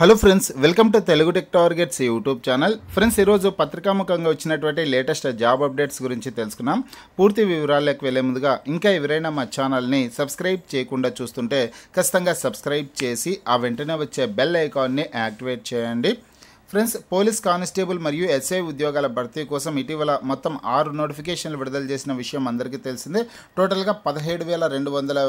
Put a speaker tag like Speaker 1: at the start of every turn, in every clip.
Speaker 1: hello friends welcome to Telugu tech targets YouTube channel friends ఈరోజు పత్రికాముఖంగా వచ్చినటువంటి లేటెస్ట్ జాబ్ అప్డేట్స్ గురించి తెలుసుకున్నాం పూర్తి వివరాలకు వెళ్ళే ముందుగా ఇంకా ఎవరైనా మా ఛానల్ని సబ్స్క్రైబ్ చేయకుండా చూస్తుంటే ఖచ్చితంగా సబ్స్క్రైబ్ చేసి ఆ వెంటనే వచ్చే బెల్ ఐకాన్ని యాక్టివేట్ చేయండి ఫ్రెండ్స్ పోలీస్ కానిస్టేబుల్ మరియు ఎస్ఐ ఉద్యోగాల భర్తీ కోసం ఇటీవల మొత్తం ఆరు నోటిఫికేషన్లు విడుదల చేసిన విషయం అందరికీ తెలిసిందే టోటల్గా పదిహేడు వేల రెండు వందల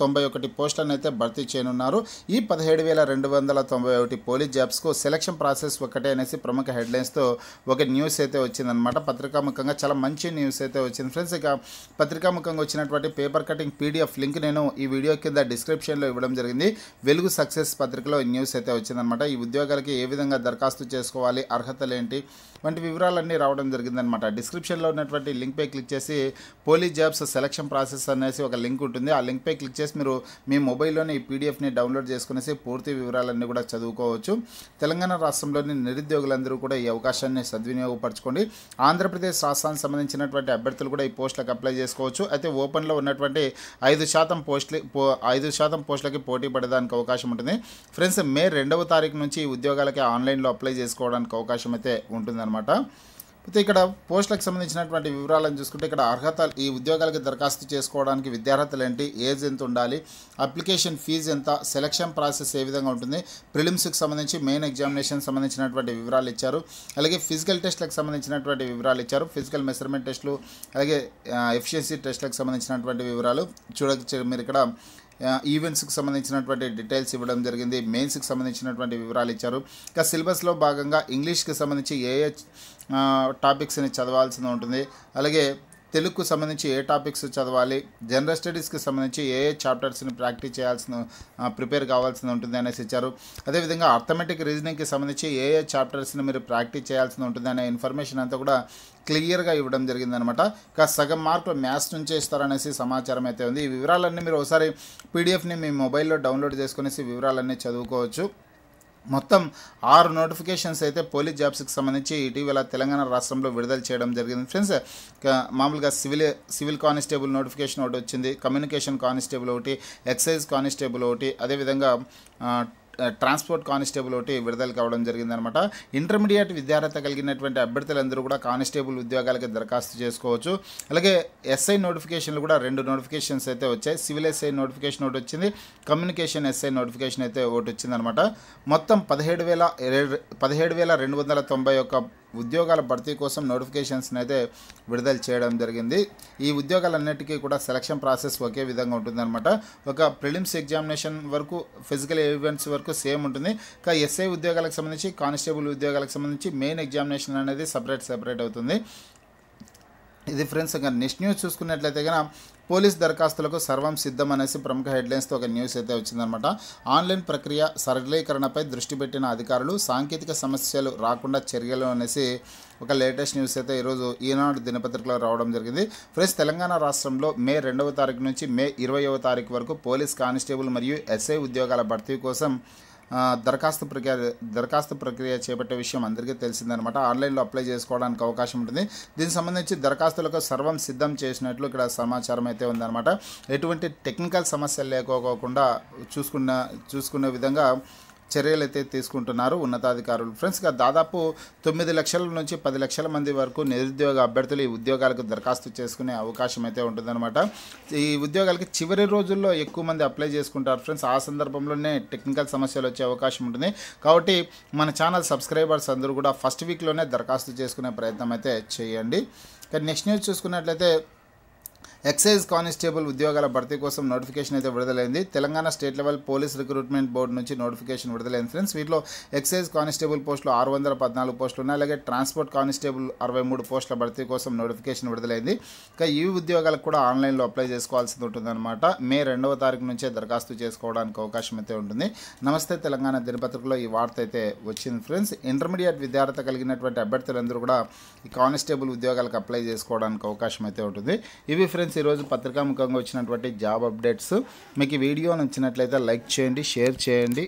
Speaker 1: తొంభై ఒకటి పోస్టులను అయితే భర్తీ చేయనున్నారు ఈ పదిహేడు వేల రెండు వందల తొంభై ఒకటి పోలీస్ జాబ్స్కు సెలక్షన్ ప్రాసెస్ ఒకటే అనేసి ప్రముఖ హెడ్లైన్స్తో ఒక న్యూస్ అయితే వచ్చిందనమాట పత్రికాముఖంగా చాలా మంచి న్యూస్ అయితే వచ్చింది ఫ్రెండ్స్ ఇక పత్రికాముఖంగా వచ్చినటువంటి పేపర్ కటింగ్ పీడిఎఫ్ లింక్ నేను ఈ వీడియో కింద డిస్క్రిప్షన్లో ఇవ్వడం జరిగింది వెలుగు సక్సెస్ పత్రికలో న్యూస్ అయితే వచ్చిందనమాట ఈ ఉద్యోగాలకి ఏ విధంగా దరఖాస్తు చేసుకోవాలి అర్హతలు ఏంటి వంటి వివరాలన్నీ రావడం జరిగిందనమాట డిస్క్రిప్షన్లో ఉన్నటువంటి లింక్పై క్లిక్ చేసి పోలీస్ జాబ్స్ సెలక్షన్ ప్రాసెస్ అనేసి ఒక లింక్ ఉంటుంది ఆ లింక్పై క్లిక్ చేసి మీరు మీ మొబైల్లోని ఈ పీడిఎఫ్ని డౌన్లోడ్ చేసుకునేసి పూర్తి వివరాలన్నీ కూడా చదువుకోవచ్చు తెలంగాణ రాష్ట్రంలోని నిరుద్యోగులందరూ కూడా ఈ అవకాశాన్ని సద్వినియోగపరచుకోండి ఆంధ్రప్రదేశ్ రాష్ట్రానికి సంబంధించినటువంటి అభ్యర్థులు కూడా ఈ పోస్టులకు అప్లై చేసుకోవచ్చు అయితే ఓపెన్లో ఉన్నటువంటి ఐదు శాతం పోస్టులు ఐదు శాతం పోస్టులకి పోటీ పడడానికి అవకాశం ఉంటుంది ఫ్రెండ్స్ మే రెండవ తారీఖు నుంచి ఉద్యోగాలకి ఆన్లైన్లో అప్లై చేసుకోవడానికి అవకాశం అయితే ఉంటుంది అనమాట అయితే ఇక్కడ పోస్టులకు సంబంధించినటువంటి వివరాలను చూసుకుంటే ఇక్కడ అర్హత ఈ ఉద్యోగాలకు దరఖాస్తు చేసుకోవడానికి విద్యార్హతలు ఏంటి ఏజ్ ఎంత ఉండాలి అప్లికేషన్ ఫీజు ఎంత సెలక్షన్ ప్రాసెస్ ఏ విధంగా ఉంటుంది ప్రిలిమ్స్కి సంబంధించి మెయిన్ ఎగ్జామినేషన్ సంబంధించినటువంటి వివరాలు ఇచ్చారు అలాగే ఫిజికల్ టెస్ట్లకు సంబంధించినటువంటి వివరాలు ఇచ్చారు ఫిజికల్ మెజర్మెంట్ టెస్టులు అలాగే ఎఫిషియన్సీ టెస్ట్లకు సంబంధించినటువంటి వివరాలు చూడ మీరు ఇక్కడ ఈవెంట్స్కి సంబంధించినటువంటి డీటెయిల్స్ ఇవ్వడం జరిగింది మెయిన్స్కి సంబంధించినటువంటి వివరాలు ఇచ్చారు ఇక సిలబస్లో భాగంగా ఇంగ్లీష్కి సంబంధించి ఏ ఏ టాపిక్స్ని చదవాల్సి ఉంటుంది అలాగే తెలుగుకు సంబంధించి ఏ టాపిక్స్ చదవాలి జనరల్ స్టడీస్కి సంబంధించి ఏ ఏ చాప్టర్స్ని ప్రాక్టీస్ చేయాల్సిన ప్రిపేర్ కావాల్సింది ఉంటుంది అనేసి ఇచ్చారు అదేవిధంగా ఆర్థమెటిక్ రీజనింగ్కి సంబంధించి ఏ ఏ చాప్టర్స్ని మీరు ప్రాక్టీస్ చేయాల్సి ఉంటుంది అనే ఇన్ఫర్మేషన్ అంతా కూడా క్లియర్గా ఇవ్వడం జరిగిందనమాట ఇక సగం మార్కులు మ్యాథ్స్ నుంచి ఇస్తారనేసి సమాచారం అయితే ఉంది ఈ వివరాలన్నీ మీరు ఒకసారి పీడిఎఫ్ని మీ మొబైల్లో డౌన్లోడ్ చేసుకునేసి వివరాలన్నీ చదువుకోవచ్చు మొత్తం ఆరు నోటిఫికేషన్స్ అయితే పోలీస్ జాబ్స్కి సంబంధించి ఇటీవల తెలంగాణ రాష్ట్రంలో విడుదల చేయడం జరిగింది ఫ్రెండ్స్ మామూలుగా సివిల్ సివిల్ కానిస్టేబుల్ నోటిఫికేషన్ ఒకటి వచ్చింది కమ్యూనికేషన్ కానిస్టేబుల్ ఒకటి ఎక్సైజ్ కానిస్టేబుల్ ఒకటి అదేవిధంగా ట్రాన్స్పోర్ట్ కానిస్టేబుల్ ఒకటి విడుదల కావడం జరిగిందనమాట ఇంటర్మీడియట్ విద్యార్హత కలిగినటువంటి అభ్యర్థులందరూ కూడా కానిస్టేబుల్ ఉద్యోగాలకి దరఖాస్తు చేసుకోవచ్చు అలాగే ఎస్ఐ నోటిఫికేషన్లు కూడా రెండు నోటిఫికేషన్స్ అయితే వచ్చాయి సివిల్ ఎస్ఐ నోటిఫికేషన్ ఒకటి వచ్చింది కమ్యూనికేషన్ ఎస్ఐ నోటిఫికేషన్ అయితే ఒకటి వచ్చిందనమాట మొత్తం పదిహేడు వేల పదిహేడు వేల రెండు వందల తొంభై ఒక ఉద్యోగాల భర్తీ కోసం నోటిఫికేషన్స్ని అయితే విడుదల చేయడం జరిగింది ఈ ఉద్యోగాలన్నిటికీ కూడా సెలక్షన్ ప్రాసెస్ ఒకే విధంగా ఉంటుందన్నమాట ఒక ప్రిలిమ్స్ ఎగ్జామినేషన్ వరకు ఫిజికల్ ఈవెంట్స్ వరకు సేమ్ ఉంటుంది ఇంకా ఎస్ఐ ఉద్యోగాలకు సంబంధించి కానిస్టేబుల్ ఉద్యోగాలకు సంబంధించి మెయిన్ ఎగ్జామినేషన్ అనేది సపరేట్ సపరేట్ అవుతుంది ఇది ఫ్రెండ్స్ ఇంకా నెక్స్ట్ న్యూస్ చూసుకున్నట్లయితే కనుక పోలీస్ దరఖాస్తులకు సర్వం సిద్ధం అనేసి ప్రముఖ హెడ్లైన్స్తో ఒక న్యూస్ అయితే వచ్చిందనమాట ఆన్లైన్ ప్రక్రియ సరళీకరణపై దృష్టి పెట్టిన అధికారులు సాంకేతిక సమస్యలు రాకుండా చర్యలు అనేసి ఒక లేటెస్ట్ న్యూస్ అయితే ఈరోజు ఈనాడు దినపత్రికలో రావడం జరిగింది ఫ్రెండ్స్ తెలంగాణ రాష్ట్రంలో మే రెండవ తారీఖు నుంచి మే ఇరవయవ తారీఖు వరకు పోలీస్ కానిస్టేబుల్ మరియు ఎస్ఐ ఉద్యోగాల భర్తీ కోసం దరఖాస్తు ప్రక్రియ దరఖాస్తు ప్రక్రియ చేపట్టే విషయం అందరికీ తెలిసిందనమాట ఆన్లైన్లో అప్లై చేసుకోవడానికి అవకాశం ఉంటుంది దీనికి సంబంధించి దరఖాస్తులకు సర్వం సిద్ధం చేసినట్లు ఇక్కడ సమాచారం అయితే ఉందన్నమాట ఎటువంటి టెక్నికల్ సమస్యలు లేకోకుండా చూసుకున్న చూసుకునే విధంగా చర్యలైతే తీసుకుంటున్నారు ఉన్నతాధికారులు ఫ్రెండ్స్ దాదాపు తొమ్మిది లక్షల నుంచి పది లక్షల మంది వరకు నిరుద్యోగ అభ్యర్థులు ఈ ఉద్యోగాలకు దరఖాస్తు చేసుకునే అవకాశం అయితే ఉంటుందన్నమాట ఈ ఉద్యోగాలకి చివరి రోజుల్లో ఎక్కువ మంది అప్లై చేసుకుంటారు ఫ్రెండ్స్ ఆ సందర్భంలోనే టెక్నికల్ సమస్యలు వచ్చే అవకాశం ఉంటుంది కాబట్టి మన ఛానల్ సబ్స్క్రైబర్స్ అందరూ కూడా ఫస్ట్ వీక్లోనే దరఖాస్తు చేసుకునే ప్రయత్నం అయితే చేయండి నెక్స్ట్ న్యూస్ చూసుకున్నట్లయితే ఎక్సైజ్ కానిస్టేబుల్ ఉద్యోగాల భర్తీ కోసం నోటిఫికేషన్ అయితే విడుదలైంది Telangana state level police recruitment board నుంచి నోటిఫికేషన్ విడుదలైంది ఫ్రెండ్స్ వీటిలో ఎక్సైజ్ కానిస్టేబుల్ పోస్టులు ఆరు వందల పద్నాలుగు పోస్టులు ఉన్నాయి అలాగే ట్రాన్స్పోర్ట్ కానిస్టేబుల్ అరవై మూడు పోస్టుల భర్తీ కోసం నోటిఫికేషన్ విడుదలైంది ఇక ఈ ఉద్యోగాలకు కూడా ఆన్లైన్లో అప్లై చేసుకోవాల్సి ఉంటుందన్నమాట మే రెండవ తారీఖు నుంచే దరఖాస్తు చేసుకోవడానికి అవకాశం అయితే ఉంటుంది నమస్తే తెలంగాణ దినపత్రికలో ఈ వార్త అయితే వచ్చింది ఫ్రెండ్స్ ఇంటర్మీడియట్ విద్యార్థి కలిగినటువంటి అభ్యర్థులందరూ కూడా ఈ కానిస్టేబుల్ ఉద్యోగాలకు అప్లై చేసుకోవడానికి అవకాశం అయితే ఉంటుంది ఇవి ఫ్రెండ్స్ ఫ్రెండ్స్ ఈరోజు పత్రికాముఖంగా వచ్చినటువంటి జాబ్ అప్డేట్స్ మీకు ఈ వీడియో నచ్చినట్లయితే లైక్ చేయండి షేర్ చేయండి